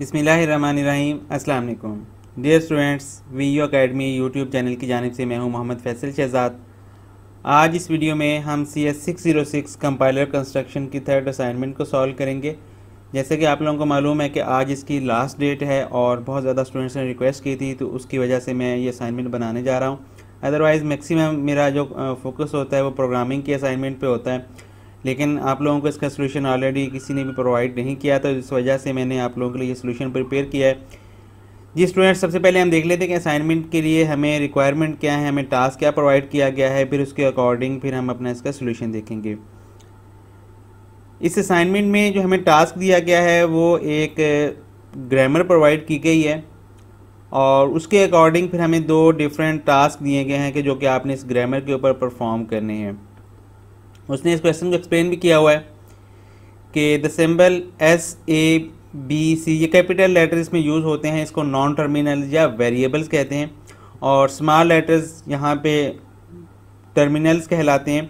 बिसमीम अस्सलाम वालेकुम dear students V U academy YouTube channel की जानब से मैं हूं मोहम्मद फैसल शहजाद आज इस वीडियो में हम C S six zero six compiler construction की थर्ड असाइनमेंट को सॉल्व करेंगे जैसे कि आप लोगों को मालूम है कि आज इसकी लास्ट डेट है और बहुत ज़्यादा स्टूडेंट्स ने रिक्वेस्ट की थी तो उसकी वजह से मैं ये असाइनमेंट बनाने जा रहा हूँ अदरवाइज़ मैक्सिमम मेरा जो फोकस होता है वो प्रोग्रामिंग की असाइनमेंट पर होता है लेकिन आप लोगों को इसका सोल्यूशन ऑलरेडी किसी ने भी प्रोवाइड नहीं किया तो इस वजह से मैंने आप लोगों के लिए सोल्यूशन प्रिपेयर किया है जी स्टूडेंट्स सबसे पहले हम देख लेते हैं कि असाइनमेंट के लिए हमें रिक्वायरमेंट क्या है हमें टास्क क्या प्रोवाइड किया गया है फिर उसके अकॉर्डिंग फिर हम अपना इसका सोल्यूशन देखेंगे इस असाइनमेंट में जो हमें टास्क दिया गया है वो एक ग्रामर प्रोवाइड की गई है और उसके अकॉर्डिंग फिर हमें दो डिफरेंट टास्क दिए गए हैं कि जो कि आपने इस ग्रामर के ऊपर परफॉर्म करने हैं उसने इस क्वेश्चन को एक्सप्लेन भी किया हुआ है कि the symbol S A B C ये कैपिटल लेटर्स में यूज़ होते हैं इसको नॉन टर्मिनल या वेरिएबल्स कहते हैं और स्मॉल लेटर्स यहाँ पे टर्मिनल्स कहलाते हैं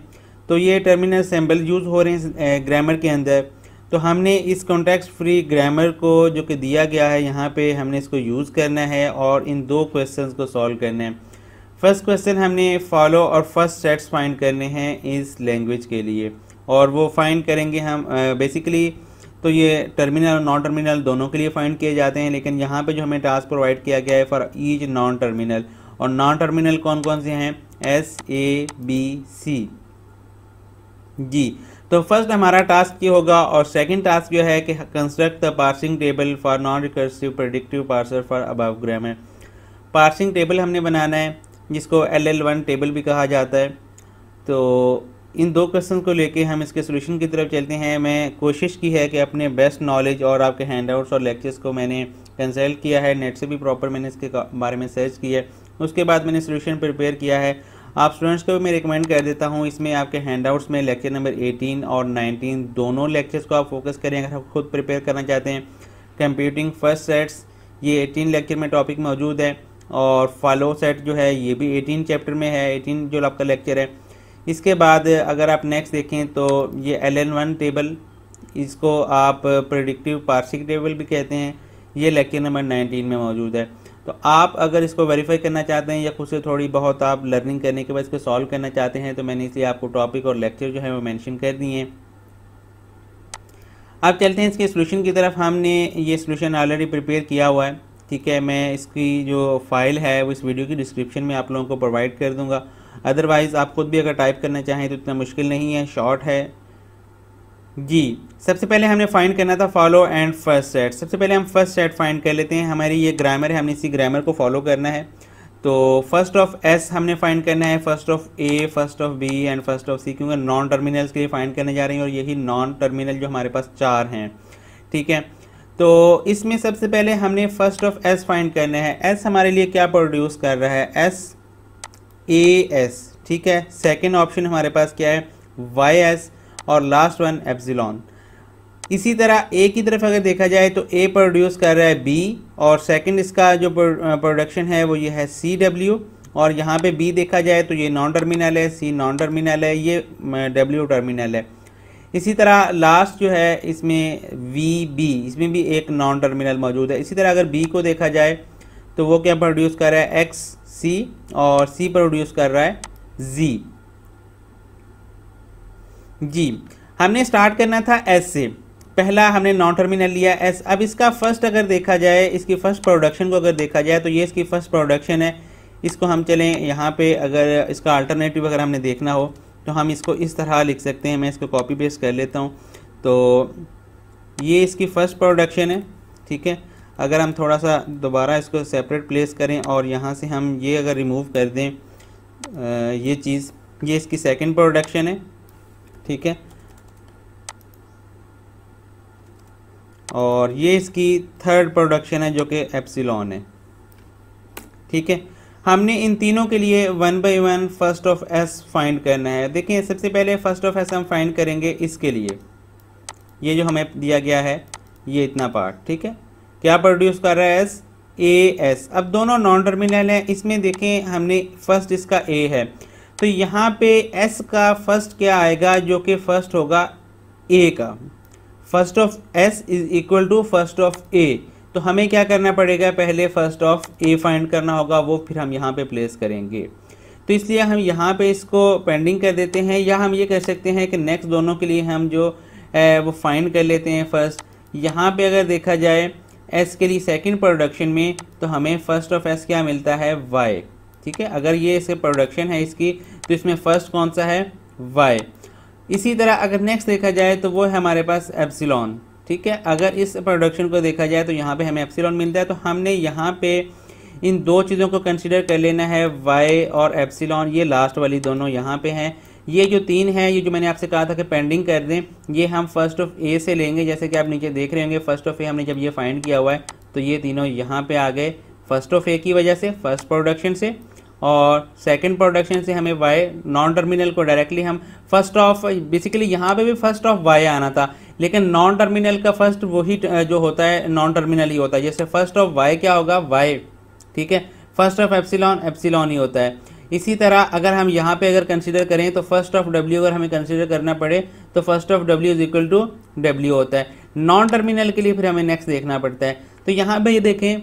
तो ये टर्मिनल सिंबल यूज़ हो रहे हैं ग्रामर के अंदर तो हमने इस कॉन्टेक्स्ट फ्री ग्रामर को जो कि दिया गया है यहाँ पे हमने इसको यूज़ करना है और इन दो क्वेश्चंस को सॉल्व करना है फर्स्ट क्वेश्चन हमने फॉलो और फर्स्ट सेट्स फाइंड करने हैं इस लैंग्वेज के लिए और वो फाइंड करेंगे हम बेसिकली तो ये टर्मिनल और नॉन टर्मिनल दोनों के लिए फाइंड किए जाते हैं लेकिन यहाँ पे जो हमें टास्क प्रोवाइड किया गया है फॉर ईच नॉन टर्मिनल और नॉन टर्मिनल कौन कौन से हैं एस ए बी सी जी तो फर्स्ट हमारा टास्क ये होगा और सेकंड टास्क जो है कि construct the parsing table for non recursive predictive parser for above grammar parsing table हमने बनाना है जिसको एल एल वन टेबल भी कहा जाता है तो इन दो क्वेश्चन को लेके हम इसके सोल्यूशन की तरफ चलते हैं मैं कोशिश की है कि अपने बेस्ट नॉलेज और आपके हैंड आउट्स और लेक्चर्स को मैंने कंसल्ट किया है नेट से भी प्रॉपर मैंने इसके बारे में सर्च किया है उसके बाद मैंने सोल्यूशन प्रिपेयर किया है आप स्टूडेंट्स को भी मैं रिकमेंड कर देता हूँ इसमें आपके हैंड आउट्स में लेक्चर नंबर 18 और 19 दोनों लेक्चर्स को आप फोकस करें अगर आप खुद प्रिपेयर करना चाहते हैं कंप्यूटिंग फर्स्ट सेट्स ये 18 लेक्चर में टॉपिक मौजूद है और फॉलो सेट जो है ये भी एटीन चैप्टर में है एटीन जो आपका लेक्चर है इसके बाद अगर आप नेक्स्ट देखें तो ये एल एन वन टेबल इसको आप प्रडिक्टिव पार्सिक टेबल भी कहते हैं ये लेक्चर नंबर नाइनटीन में मौजूद है तो आप अगर इसको वेरीफाई करना चाहते हैं या खुद से थोड़ी बहुत आप लर्निंग करने के बाद इसको सॉल्व करना चाहते हैं तो मैंने इसलिए आपको टॉपिक और लेक्चर जो है वो मैंशन कर दिए हैं आप चलते हैं इसके सोल्यूशन की तरफ हमने ये सोल्यूशन ऑलरेडी प्रिपेयर किया हुआ है ठीक है मैं इसकी जो फ़ाइल है वो इस वीडियो की डिस्क्रिप्शन में आप लोगों को प्रोवाइड कर दूंगा अदरवाइज़ आप खुद भी अगर टाइप करना चाहें तो इतना मुश्किल नहीं है शॉर्ट है जी सबसे पहले हमने फाइंड करना था फॉलो एंड फर्स्ट सेट सबसे पहले हम फर्स्ट सेट फाइंड कर लेते हैं हमारी ये ग्रामर है हमने इसी ग्रामर को फॉलो करना है तो फर्स्ट ऑफ एस हमने फाइंड करना है first of A first of B and first of C क्योंकि नॉन टर्मिनल्स के लिए फाइंड करने जा रहे हैं और यही नॉन टर्मिनल जो हमारे पास चार हैं ठीक है तो इसमें सबसे पहले हमने फर्स्ट ऑफ एस फाइंड करना है एस हमारे लिए क्या प्रोड्यूस कर रहा है एस ए एस ठीक है सेकेंड ऑप्शन हमारे पास क्या है वाई एस और लास्ट वन एप्सिलॉन इसी तरह ए की तरफ अगर देखा जाए तो ए प्रोड्यूस कर रहा है बी और सेकंड इसका जो प्रोडक्शन है वो ये है सी डब्ल्यू और यहाँ पे बी देखा जाए तो ये नॉन टर्मिनल है सी नॉन टर्मिनल है ये डब्ल्यू टर्मिनल है इसी तरह लास्ट जो है इसमें वी बी इसमें भी एक नॉन टर्मिनल मौजूद है इसी तरह अगर बी को देखा जाए तो वो क्या प्रोड्यूस कर रहा है एक्स सी और सी प्रोड्यूस कर रहा है जी जी हमने स्टार्ट करना था एस से पहला हमने नॉन टर्मिनल लिया एस अब इसका फर्स्ट अगर देखा जाए इसकी फर्स्ट प्रोडक्शन को अगर देखा जाए तो ये इसकी फर्स्ट प्रोडक्शन है इसको हम चलें यहाँ पे अगर इसका अल्टरनेटिव अगर हमने देखना हो तो हम इसको इस तरह लिख सकते हैं मैं इसको कॉपी पेस्ट कर लेता हूँ तो ये इसकी फ़र्स्ट प्रोडक्शन है ठीक है अगर हम थोड़ा सा दोबारा इसको सेपरेट प्लेस करें और यहाँ से हम ये अगर रिमूव कर दें आ, ये चीज़ ये इसकी सेकंड प्रोडक्शन है ठीक है और ये इसकी थर्ड प्रोडक्शन है जो कि एप्सिलॉन है ठीक है हमने इन तीनों के लिए one by one first of S find करना है देखिए सबसे पहले फर्स्ट ऑफ एस हम फाइंड करेंगे इसके लिए ये जो हमें दिया गया है ये इतना पार्ट ठीक है क्या प्रोड्यूस कर रहा है एस ए एस अब दोनों नॉन टर्मिनल हैं इसमें देखें हमने फर्स्ट इसका ए है तो यहाँ पे एस का फर्स्ट क्या आएगा जो कि फर्स्ट होगा ए का first of S is equal to first of A तो हमें क्या करना पड़ेगा पहले फर्स्ट ऑफ ए फाइंड करना होगा वो फिर हम यहाँ पे प्लेस करेंगे तो इसलिए हम यहाँ पे इसको पेंडिंग कर देते हैं या हम ये कह सकते हैं कि नेक्स्ट दोनों के लिए हम जो वो फाइंड कर लेते हैं फर्स्ट यहाँ पे अगर देखा जाए एस के लिए सेकेंड प्रोडक्शन में तो हमें फर्स्ट ऑफ एस क्या मिलता है वाई ठीक है अगर ये इसके प्रोडक्शन है इसकी तो इसमें फर्स्ट कौन सा है वाई इसी तरह अगर नेक्स्ट देखा जाए तो वो है हमारे पास एप्सिलॉन ठीक है अगर इस प्रोडक्शन को देखा जाए तो यहाँ पे हमें एप्सिलॉन मिलता है तो हमने यहाँ पे इन दो चीज़ों को कंसिडर कर लेना है वाई और एप्सिलॉन ये लास्ट वाली दोनों यहाँ पे हैं ये जो तीन है ये जो मैंने आपसे कहा था कि पेंडिंग कर दें ये हम फर्स्ट ऑफ ए से लेंगे जैसे कि आप नीचे देख रहे होंगे फर्स्ट ऑफ ए हमने जब ये फाइंड किया हुआ है तो ये तीनों यहाँ पे आ गए फर्स्ट ऑफ ए की वजह से फर्स्ट प्रोडक्शन से और सेकंड प्रोडक्शन से हमें वाई नॉन टर्मिनल को डायरेक्टली हम फर्स्ट ऑफ बेसिकली यहाँ पे भी फर्स्ट ऑफ वाई आना था लेकिन नॉन टर्मिनल का फर्स्ट वही जो होता है नॉन टर्मिनल ही होता है जैसे फर्स्ट ऑफ वाई क्या होगा वाई ठीक है फर्स्ट ऑफ एप्सिलॉन एप्सिलॉन ही होता है इसी तरह अगर हम यहाँ पे अगर कंसिडर करें तो फर्स्ट ऑफ डब्ल्यू अगर हमें कंसिडर करना पड़े तो first of W is equal to W होता है नॉन टर्मिनल के लिए फिर हमें नेक्स्ट देखना पड़ता है तो यहाँ पे ये देखें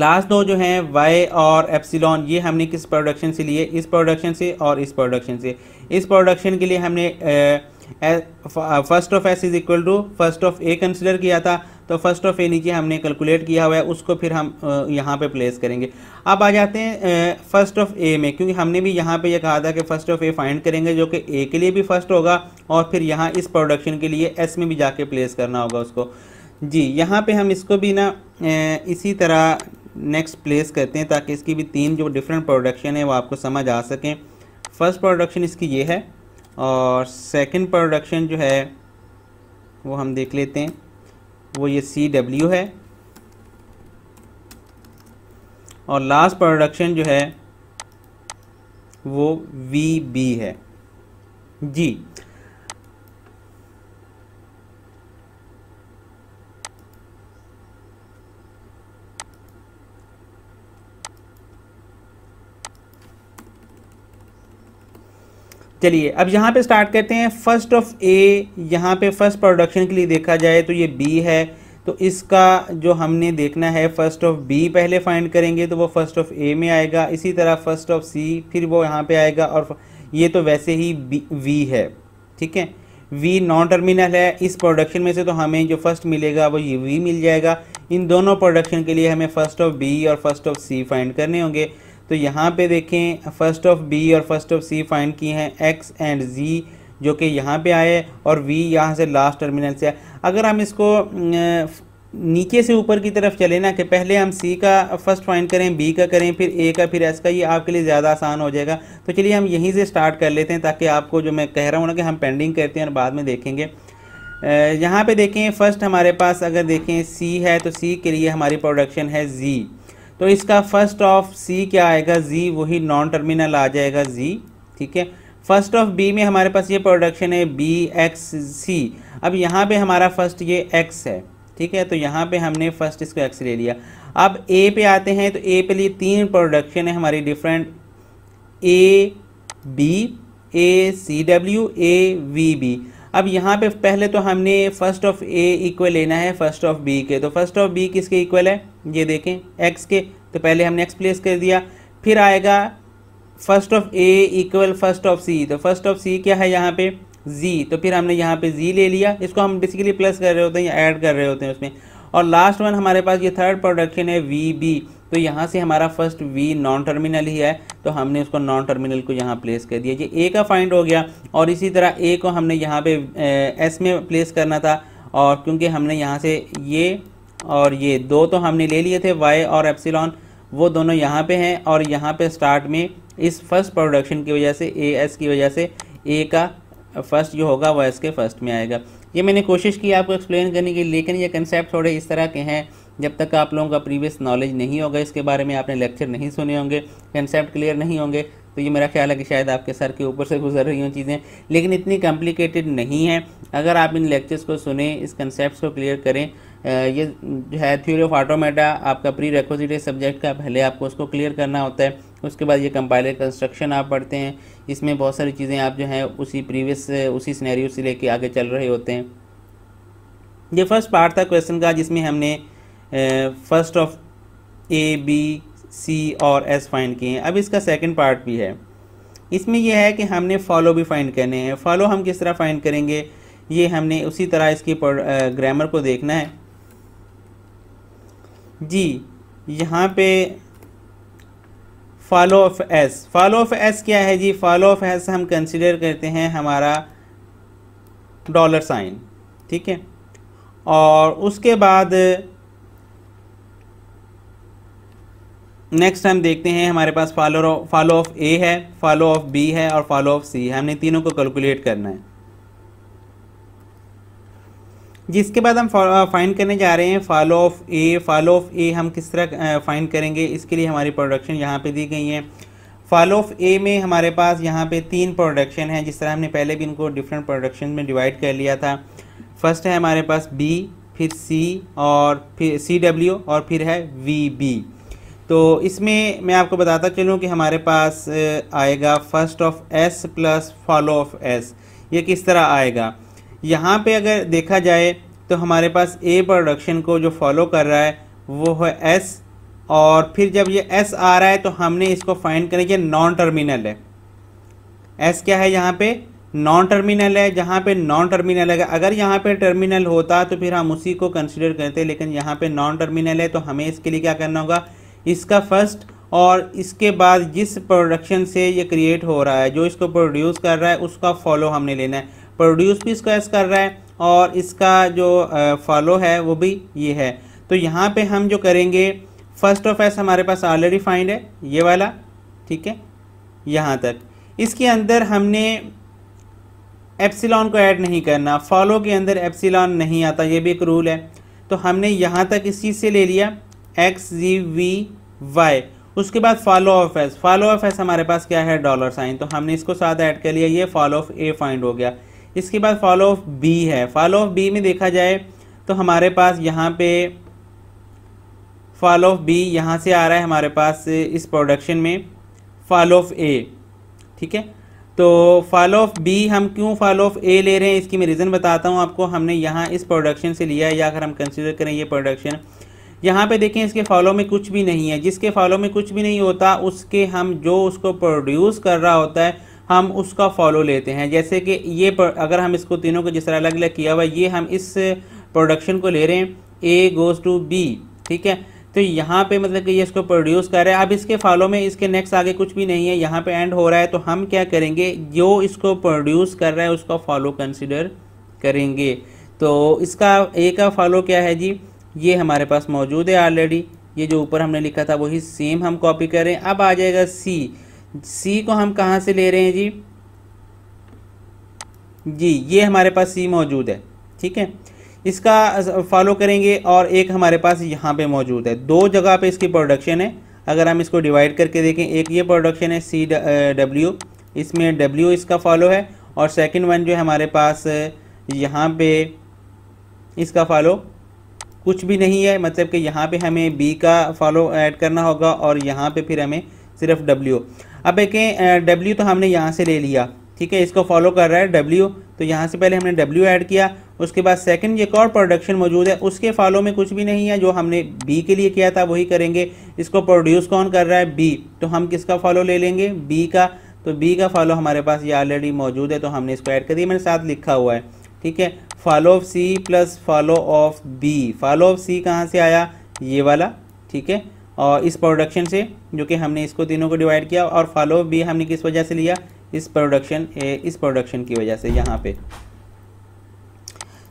लास्ट दो जो हैं वाई और एप्सिलॉन ये हमने किस प्रोडक्शन से लिए इस प्रोडक्शन से और इस प्रोडक्शन से इस प्रोडक्शन के लिए हमने A, first of S is equal to first of A consider किया था तो फर्स्ट ऑफ ए नीचे हमने कैलकुलेट किया हुआ है उसको फिर हम यहाँ पे प्लेस करेंगे अब आ जाते हैं फर्स्ट ऑफ ए में क्योंकि हमने भी यहाँ पे ये यह कहा था कि फर्स्ट ऑफ ए फाइंड करेंगे जो कि ए के लिए भी फर्स्ट होगा और फिर यहाँ इस प्रोडक्शन के लिए एस में भी जाके प्लेस करना होगा उसको जी यहाँ पे हम इसको भी ना इसी तरह नेक्स्ट प्लेस करते हैं ताकि इसकी भी तीन जो डिफरेंट प्रोडक्शन है वो आपको समझ आ सकें फर्स्ट प्रोडक्शन इसकी ये है और सेकंड प्रोडक्शन जो है वो हम देख लेते हैं वो ये सी डब्ल्यू है और लास्ट प्रोडक्शन जो है वो वी बी है जी चलिए अब यहाँ पे स्टार्ट करते हैं फर्स्ट ऑफ ए यहाँ पे फर्स्ट प्रोडक्शन के लिए देखा जाए तो ये बी है तो इसका जो हमने देखना है फर्स्ट ऑफ बी पहले फाइंड करेंगे तो वो फर्स्ट ऑफ ए में आएगा इसी तरह फर्स्ट ऑफ सी फिर वो यहाँ पे आएगा और ये तो वैसे ही वी है ठीक है वी नॉन टर्मिनल है इस प्रोडक्शन में से तो हमें जो फर्स्ट मिलेगा वो ये वी मिल जाएगा इन दोनों प्रोडक्शन के लिए हमें फर्स्ट ऑफ बी और फर्स्ट ऑफ सी फाइंड करने होंगे तो यहाँ पे देखें फर्स्ट ऑफ बी और फर्स्ट ऑफ सी फाइंड किए हैं एक्स एंड जी जो कि यहाँ पे आए और वी यहाँ से लास्ट टर्मिनल से आए अगर हम इसको नीचे से ऊपर की तरफ चले ना कि पहले हम सी का फर्स्ट फाइंड करें बी का करें फिर ए का फिर एस का ये आपके लिए ज़्यादा आसान हो जाएगा तो चलिए हम यहीं से स्टार्ट कर लेते हैं ताकि आपको जो मैं कह रहा हूँ ना कि हम पेंडिंग करते हैं और बाद में देखेंगे यहाँ पे देखें फर्स्ट हमारे पास अगर देखें सी है तो सी के लिए हमारी प्रोडक्शन है जी तो इसका फर्स्ट ऑफ सी क्या आएगा जी वही नॉन टर्मिनल आ जाएगा जी ठीक है फर्स्ट ऑफ बी में हमारे पास ये प्रोडक्शन है बी एक्स सी अब यहाँ पे हमारा फर्स्ट ये एक्स है ठीक है तो यहाँ पे हमने फर्स्ट इसको एक्स ले लिया अब ए पे आते हैं तो ए पे लिए तीन प्रोडक्शन है हमारी different A B A C W A V B अब यहाँ पे पहले तो हमने फर्स्ट ऑफ ए इक्वल लेना है फर्स्ट ऑफ बी के तो फर्स्ट ऑफ बी किसके इक्वल है ये देखें एक्स के तो पहले हमने एक्स प्लेस कर दिया फिर आएगा first of A equal first of C तो फर्स्ट ऑफ सी क्या है यहाँ पे जी तो फिर हमने यहाँ पे जी ले लिया इसको हम बेसिकली प्लस कर रहे होते हैं या ऐड कर रहे होते हैं उसमें और लास्ट वन हमारे पास ये थर्ड प्रोडक्शन है वी बी तो यहाँ से हमारा फर्स्ट वी नॉन टर्मिनल ही है तो हमने उसको नॉन टर्मिनल को यहाँ प्लेस कर दिया ये ए का फाइंड हो गया और इसी तरह ए को हमने यहाँ पे एस में प्लेस करना था और क्योंकि हमने यहाँ से ये और ये दो तो हमने ले लिए थे वाई और एप्सिलॉन वो दोनों यहाँ पे हैं और यहाँ पे स्टार्ट में इस फर्स्ट प्रोडक्शन की वजह से ए एस की वजह से ए का फर्स्ट जो होगा वह एस के फर्स्ट में आएगा ये मैंने कोशिश की आपको एक्सप्लेन करने की लेकिन ये कंसेप्ट थोड़े इस तरह के हैं जब तक आप लोगों का प्रीवियस नॉलेज नहीं होगा इसके बारे में आपने लेक्चर नहीं सुने होंगे कंसेप्ट क्लियर नहीं होंगे तो ये मेरा ख्याल है कि शायद आपके सर के ऊपर से गुजर रही हों चीज़ें लेकिन इतनी कॉम्प्लिकेटेड नहीं है अगर आप इन लेक्चर्स को सुने इस कंसेप्ट को क्लियर करें ये जो है थ्योरी ऑफ ऑटोमेटा आपका प्री रेकोजिट सब्जेक्ट का पहले आपको उसको क्लियर करना होता है उसके बाद ये कंपाइलर कंस्ट्रक्शन आप पढ़ते हैं इसमें बहुत सारी चीज़ें आप जो हैं उसी प्रीवियस उसी स्नैरियो से लेके आगे चल रहे होते हैं ये फर्स्ट पार्ट था क्वेश्चन का जिसमें हमने first of A B C और एस फाइंड किए हैं अब इसका सेकंड पार्ट भी है इसमें यह है कि हमने फॉलो भी फाइंड करने हैं फॉलो हम किस तरह फाइंड करेंगे ये हमने उसी तरह इसकी ग्रामर uh, को देखना है जी यहाँ पे follow of S follow of S क्या है जी फॉलो ऑफ एस हम कंसिडर करते हैं हमारा डॉलर साइन ठीक है और उसके बाद नेक्स्ट हम देखते हैं हमारे पास फॉलो फॉलो ऑफ ए है फॉलो ऑफ बी है और फॉलो ऑफ सी है हमने तीनों को कैलकुलेट करना है जिसके बाद हम फाइंड uh, करने जा रहे हैं follow of A follow of A हम किस तरह फाइंड uh, करेंगे इसके लिए हमारी प्रोडक्शन यहाँ पे दी गई है फॉलो ऑफ ए में हमारे पास यहाँ पे तीन प्रोडक्शन है जिस तरह हमने पहले भी इनको डिफरेंट प्रोडक्शन में डिवाइड कर लिया था फर्स्ट है हमारे पास बी फिर सी और फिर सी डब्ल्यू और फिर है वी बी तो इसमें मैं आपको बताता चलूँ कि हमारे पास आएगा first of S plus follow of S ये किस तरह आएगा यहाँ पे अगर देखा जाए तो हमारे पास ए प्रोडक्शन को जो फॉलो कर रहा है वो है एस और फिर जब ये एस आ रहा है तो हमने इसको फाइंड करें ये नॉन टर्मिनल है एस क्या है यहाँ पे नॉन टर्मिनल है जहाँ पे नॉन टर्मिनल है अगर यहाँ पे टर्मिनल होता तो फिर हम उसी को कंसिडर करते लेकिन यहाँ पे नॉन टर्मिनल है तो हमें इसके लिए क्या करना होगा इसका फर्स्ट और इसके बाद जिस प्रोडक्शन से ये क्रिएट हो रहा है जो इसको प्रोड्यूस कर रहा है उसका फॉलो हमने लेना है प्रोड्यूस भी इसको एस कर रहा है और इसका जो फॉलो है वो भी ये है तो यहाँ पे हम जो करेंगे फर्स्ट ऑफ एस हमारे पास ऑलरेडी फाइंड है ये वाला ठीक है यहाँ तक इसके अंदर हमने एप्सिलॉन को ऐड नहीं करना फॉलो के अंदर एप्सिलॉन नहीं आता ये भी एक रूल है तो हमने यहाँ तक इस चीज़ से ले लिया एक्स जी वी वाई उसके बाद follow of S follow of S हमारे पास क्या है डॉलर साइन तो हमने इसको साथ ऐड कर लिया ये फॉलो ऑफ ए फाइंड हो गया इसके बाद फॉलो ऑफ बी है फॉलो ऑफ बी में देखा जाए तो हमारे पास यहाँ पे फॉलो ऑफ बी यहाँ से आ रहा है हमारे पास इस प्रोडक्शन में फॉलो ऑफ ए ठीक है तो फॉलो ऑफ बी हम क्यों फॉलो ऑफ ए ले रहे हैं इसकी मैं रीज़न बताता हूँ आपको हमने यहाँ इस प्रोडक्शन से लिया है या अगर हम कंसिडर करें ये प्रोडक्शन यहाँ पे देखें इसके फॉलो में कुछ भी नहीं है जिसके फॉलो में कुछ भी नहीं होता उसके हम जो उसको प्रोड्यूस कर रहा होता है हम उसका फॉलो लेते हैं जैसे कि ये पर, अगर हम इसको तीनों को जिस तरह अलग अलग किया हुआ ये हम इस प्रोडक्शन को ले रहे हैं ए गोज़ टू बी ठीक है तो यहाँ पे मतलब कि ये इसको प्रोड्यूस कर रहा है अब इसके फॉलो में इसके नेक्स्ट आगे कुछ भी नहीं है यहाँ पे एंड हो रहा है तो हम क्या करेंगे जो इसको प्रोड्यूस कर रहा है उसका फॉलो कंसिडर करेंगे तो इसका ए का फॉलो क्या है जी ये हमारे पास मौजूद है ऑलरेडी ये जो ऊपर हमने लिखा था वही सेम हम कॉपी कर रहे हैं अब आ जाएगा सी सी को हम कहाँ से ले रहे हैं जी जी ये हमारे पास सी मौजूद है ठीक है इसका फॉलो करेंगे और एक हमारे पास यहाँ पे मौजूद है दो जगह पे इसकी प्रोडक्शन है अगर हम इसको डिवाइड करके देखें एक ये प्रोडक्शन है सी डब्ल्यू इसमें डब्ल्यू इसका फॉलो है और सेकंड वन जो है हमारे पास यहाँ पे इसका फॉलो कुछ भी नहीं है मतलब कि यहाँ पे हमें बी का फॉलो ऐड करना होगा और यहाँ पे फिर हमें सिर्फ डब्ल्यू अब देखें डब्ल्यू तो हमने यहाँ से ले लिया ठीक है इसको फॉलो कर रहा है डब्ल्यू तो यहाँ से पहले हमने डब्ल्यू ऐड किया उसके बाद सेकंड एक और प्रोडक्शन मौजूद है उसके फॉलो में कुछ भी नहीं है जो हमने बी के लिए किया था वही करेंगे इसको प्रोड्यूस कौन कर रहा है बी तो हम किसका फॉलो ले लेंगे बी का तो बी का फॉलो हमारे पास ये ऑलरेडी मौजूद है तो हमने इसको ऐड कर दिया मैंने साथ लिखा हुआ है ठीक है follow of C plus follow of B follow of C कहाँ से आया ये वाला ठीक है और इस प्रोडक्शन से जो कि हमने इसको तीनों को डिवाइड किया और फॉलो ऑफ बी हमने किस वजह से लिया इस प्रोडक्शन इस प्रोडक्शन की वजह से यहाँ पे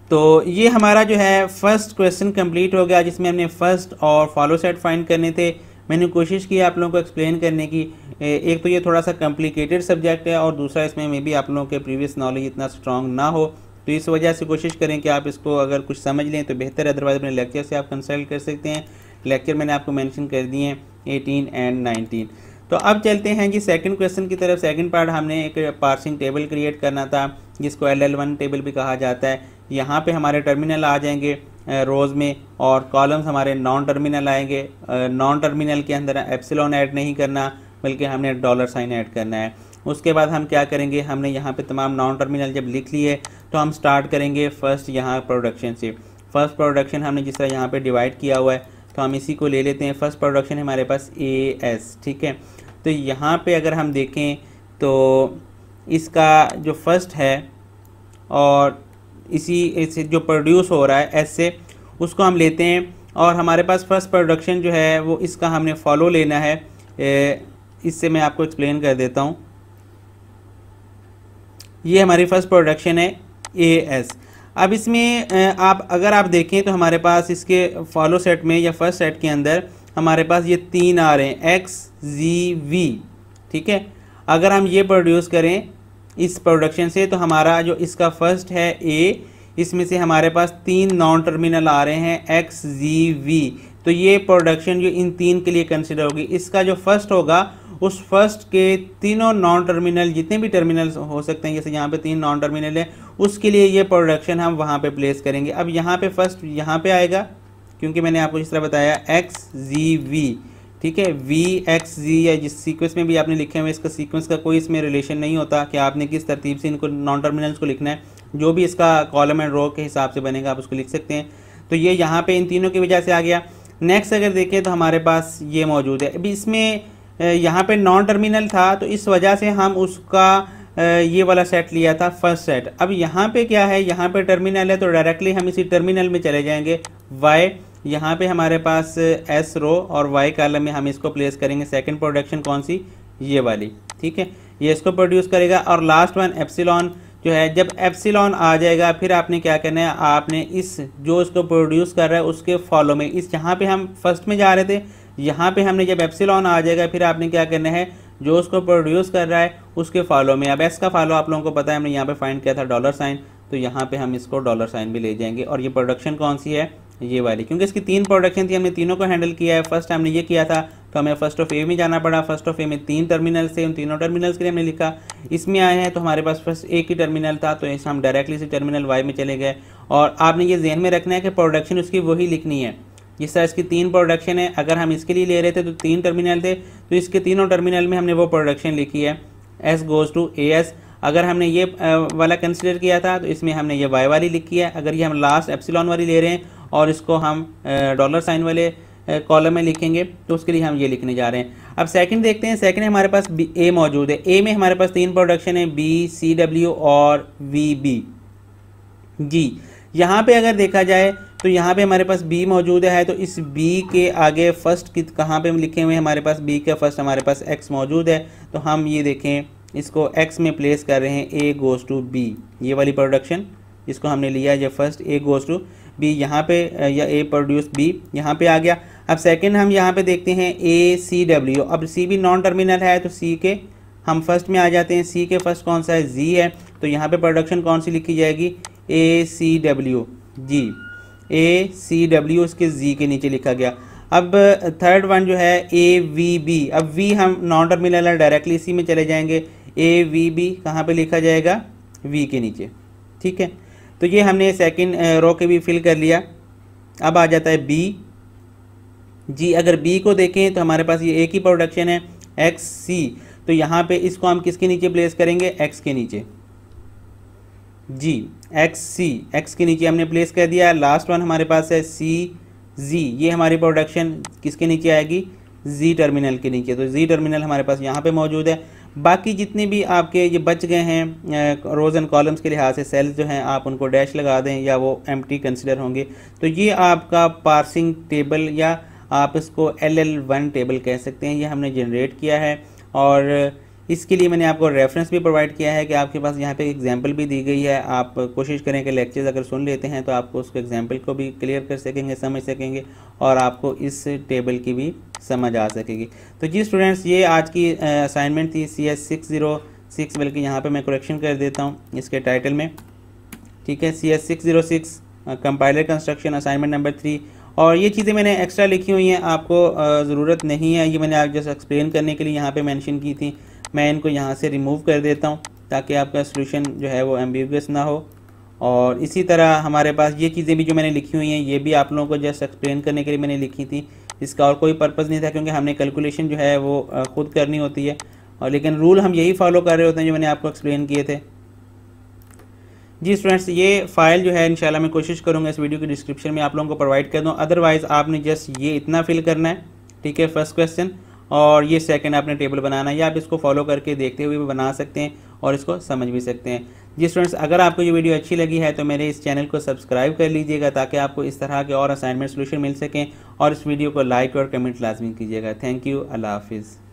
तो ये हमारा जो है फर्स्ट क्वेश्चन कंप्लीट हो गया जिसमें हमने फर्स्ट और फॉलो सेट फाइंड करने थे मैंने कोशिश की आप लोगों को एक्सप्लेन करने की एक तो ये थोड़ा सा कॉम्प्लिकेटेड सब्जेक्ट है और दूसरा इसमें मे बी आप लोगों के प्रीवियस नॉलेज इतना स्ट्रांग ना हो तो इस वजह से कोशिश करें कि आप इसको अगर कुछ समझ लें तो बेहतर अदरवाइज अपने लेक्चर से आप कंसल्ट कर सकते हैं लेक्चर मैंने आपको मैंशन कर दिए हैं एटीन एंड नाइनटीन तो अब चलते हैं जी सेकंड क्वेश्चन की तरफ सेकंड पार्ट हमने एक पार्सिंग टेबल क्रिएट करना था जिसको एल एल वन टेबल भी कहा जाता है यहाँ पे हमारे टर्मिनल आ जाएंगे रोज़ में और कॉलम्स हमारे नॉन टर्मिनल आएंगे नॉन टर्मिनल के अंदर एप्सिलॉन ऐड नहीं करना बल्कि हमने डॉलर साइन ऐड करना है उसके बाद हम क्या करेंगे हमने यहाँ पे तमाम नॉन टर्मिनल जब लिख लिए तो हम स्टार्ट करेंगे फर्स्ट यहाँ प्रोडक्शन से फर्स्ट प्रोडक्शन हमने जिस तरह यहाँ पर डिवाइड किया हुआ है तो हम इसी को ले लेते हैं फर्स्ट प्रोडक्शन हमारे पास ए एस ठीक है तो यहाँ पर अगर हम देखें तो इसका जो फर्स्ट है और इसी इस जो प्रोड्यूस हो रहा है एस से उसको हम लेते हैं और हमारे पास फर्स्ट प्रोडक्शन जो है वो इसका हमने फॉलो लेना है इससे मैं आपको एक्सप्लेन कर देता हूँ ये हमारी फर्स्ट प्रोडक्शन है ए एस अब इसमें आप अगर आप देखें तो हमारे पास इसके फॉलो सेट में या फर्स्ट सेट के अंदर हमारे पास ये तीन आ रहे हैं एक्स जी वी ठीक है अगर हम ये प्रोड्यूस करें इस प्रोडक्शन से तो हमारा जो इसका फर्स्ट है ए इसमें से हमारे पास तीन नॉन टर्मिनल आ रहे हैं एक्स जी वी तो ये प्रोडक्शन जो इन तीन के लिए कंसिडर होगी इसका जो फर्स्ट होगा उस फर्स्ट के तीनों नॉन टर्मिनल जितने भी टर्मिनल हो सकते हैं जैसे यहाँ पे तीन नॉन टर्मिनल है उसके लिए ये प्रोडक्शन हम वहाँ पे प्लेस करेंगे अब यहाँ पे फर्स्ट यहाँ पे आएगा क्योंकि मैंने आपको जिस तरह बताया एक्स जी वी ठीक है वी एक्स जी या जिस सीक्वेंस में भी आपने लिखे हुए इसका सीक्वेंस का कोई इसमें रिलेशन नहीं होता कि आपने किस तरतीब से इनको नॉन टर्मिनल्स को लिखना है जो भी इसका कॉलम एंड रो के हिसाब से बनेगा आप उसको लिख सकते हैं तो ये यहाँ पे इन तीनों की वजह से आ गया नेक्स्ट अगर देखें तो हमारे पास ये मौजूद है अभी इसमें यहाँ पे नॉन टर्मिनल था तो इस वजह से हम उसका ये वाला सेट लिया था फर्स्ट सेट अब यहाँ पे क्या है यहाँ पे टर्मिनल है तो डायरेक्टली हम इसी टर्मिनल में चले जाएंगे वाई यहाँ पे हमारे पास एस रो और वाई कॉलम में हम इसको प्लेस करेंगे सेकंड प्रोडक्शन कौन सी ये वाली ठीक है ये इसको प्रोड्यूस करेगा और लास्ट वन एप्सिलॉन जो है जब एप्सिलॉन आ जाएगा फिर आपने क्या करना है आपने इस जो इसको प्रोड्यूस कर रहा है उसके फॉलो में इस जहाँ पे हम फर्स्ट में जा रहे थे यहाँ पे हमने जब एप्सिलॉन आ जाएगा फिर आपने क्या करना है जो उसको प्रोड्यूस कर रहा है उसके फॉलो में अब एस का फॉलो आप लोगों को पता है हमने यहाँ पे फाइंड किया था डॉलर साइन तो यहाँ पे हम इसको डॉलर साइन भी ले जाएंगे और ये प्रोडक्शन कौन सी है ये वाली क्योंकि इसकी तीन प्रोडक्शन थी हमने तीनों को हैंडल किया है फर्स्ट हमने ये किया था तो हमें फर्स्ट ऑफ ए में जाना पड़ा फर्स्ट ऑफ ए में तीन टर्मिनल थे उन तीनों टर्मिनल्स के लिए हमने लिखा इसमें आए हैं तो हमारे पास फर्स्ट ए की टर्मिनल था तो ऐसे हम डायरेक्टली इसी टर्मिनल वाई में चले गए और आपने ये जहन में रखना है कि प्रोडक्शन उसकी वही लिखनी है जिस तरह इसकी तीन प्रोडक्शन है अगर हम इसके लिए ले रहे थे तो तीन टर्मिनल थे तो इसके तीनों टर्मिनल में हमने वो प्रोडक्शन लिखी है S goes to A S अगर हमने ये वाला कंसिडर किया था तो इसमें हमने ये वाई वाली लिखी है अगर ये हम लास्ट एप्सिलॉन वाली ले रहे हैं और इसको हम डॉलर साइन वाले कॉलम में लिखेंगे तो उसके लिए हम ये लिखने जा रहे हैं अब सेकंड देखते हैं सेकंड हमारे पास ए मौजूद है ए में हमारे पास तीन प्रोडक्शन है बी सी डब्ल्यू और वी बी जी यहाँ पे अगर देखा जाए तो यहाँ पे हमारे पास बी मौजूद है तो इस बी के आगे फर्स्ट कित कहाँ पर हम लिखे हुए हैं हमारे पास बी के फर्स्ट हमारे पास एक्स मौजूद है तो हम ये देखें इसको एक्स में प्लेस कर रहे हैं ए गोज़ टू बी ये वाली प्रोडक्शन जिसको हमने लिया है जब first A goes to B यहाँ पे या ए प्रोड्यूस बी यहाँ पे आ गया अब सेकंड हम यहाँ पे देखते हैं ए सी डब्ल्यू अब सी भी नॉन टर्मिनल है तो सी के हम फर्स्ट में आ जाते हैं सी के फर्स्ट कौन सा है जी है तो यहाँ पे प्रोडक्शन कौन सी लिखी जाएगी ए सी डब्ल्यू जी ए सी डब्ल्यू उसके जी के नीचे लिखा गया अब थर्ड वन जो है ए वी बी अब वी हम नॉन टर्मिनल है डायरेक्टली इसी में चले जाएंगे ए वी बी कहाँ पर लिखा जाएगा वी के नीचे ठीक है तो ये हमने सेकेंड रो के भी फिल कर लिया अब आ जाता है बी जी अगर बी को देखें तो हमारे पास ये एक ही प्रोडक्शन है एक्स सी तो यहाँ पे इसको हम किसके नीचे प्लेस करेंगे एक्स के नीचे जी एक्स सी एक्स के नीचे हमने प्लेस कर दिया लास्ट वन हमारे पास है सी जी ये हमारी प्रोडक्शन किसके नीचे आएगी जी टर्मिनल के नीचे तो जी टर्मिनल हमारे पास यहाँ पे मौजूद है बाकी जितने भी आपके ये बच गए हैं रोज़ एंड कॉलम्स के लिहाज से सेल्स जो हैं आप उनको डैश लगा दें या वो एम्प्टी कंसिडर होंगे तो ये आपका पार्सिंग टेबल या आप इसको एल एल वन टेबल कह सकते हैं ये हमने जनरेट किया है और इसके लिए मैंने आपको रेफरेंस भी प्रोवाइड किया है कि आपके पास यहाँ पे एग्जांपल भी दी गई है आप कोशिश करें कि लेक्चर्स अगर सुन लेते हैं तो आपको उसके एग्जांपल को भी क्लियर कर सकेंगे समझ सकेंगे और आपको इस टेबल की भी समझ आ सकेगी तो जी स्टूडेंट्स ये आज की असाइनमेंट थी C S six zero six बल्कि यहाँ पर मैं करेक्शन कर देता हूँ इसके टाइटल में ठीक है C S six zero six compiler construction assignment number three और ये चीज़ें मैंने एक्स्ट्रा लिखी हुई हैं आपको ज़रूरत नहीं है ये मैंने आप जस्ट एक्सप्लेन करने के लिए यहाँ पे मेंशन की थी मैं इनको यहाँ से रिमूव कर देता हूँ ताकि आपका सोल्यूशन जो है वो एम्बिगस ना हो और इसी तरह हमारे पास ये चीज़ें भी जो मैंने लिखी हुई हैं ये भी आप लोगों को जस्ट एक्सप्लेन करने के लिए मैंने लिखी थी इसका और कोई पर्पज़ नहीं था क्योंकि हमने कैलकुलेशन जो है वो ख़ुद करनी होती है और लेकिन रूल हम यही फॉलो कर रहे होते हैं जो मैंने आपको एक्सप्लेन किए थे जी स्टूडेंट्स ये फाइल जो है इंशाल्लाह मैं कोशिश करूँगा इस वीडियो के डिस्क्रिप्शन में आप लोगों को प्रोवाइड कर दूँ अदरवाइज़ आपने जस्ट ये इतना फिल करना है ठीक है फर्स्ट क्वेश्चन और ये सेकंड आपने टेबल बनाना है या आप इसको फॉलो करके देखते हुए भी बना सकते हैं और इसको समझ भी सकते हैं जी स्टूडेंट्स अगर आपको ये वीडियो अच्छी लगी है तो मेरे इस चैनल को सब्सक्राइब कर लीजिएगा ताकि आपको इस तरह के और असाइनमेंट सोल्यूशन मिल सकें और इस वीडियो को लाइक और कमेंट लाजमी कीजिएगा थैंक यू अल्लाह हाफिज़